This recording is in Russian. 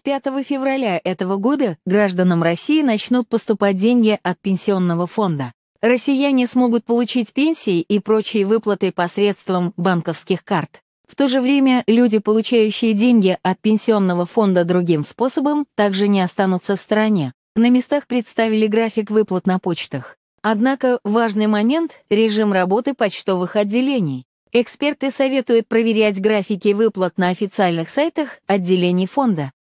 С 5 февраля этого года гражданам России начнут поступать деньги от пенсионного фонда. Россияне смогут получить пенсии и прочие выплаты посредством банковских карт. В то же время люди, получающие деньги от пенсионного фонда другим способом, также не останутся в стороне. На местах представили график выплат на почтах. Однако важный момент – режим работы почтовых отделений. Эксперты советуют проверять графики выплат на официальных сайтах отделений фонда.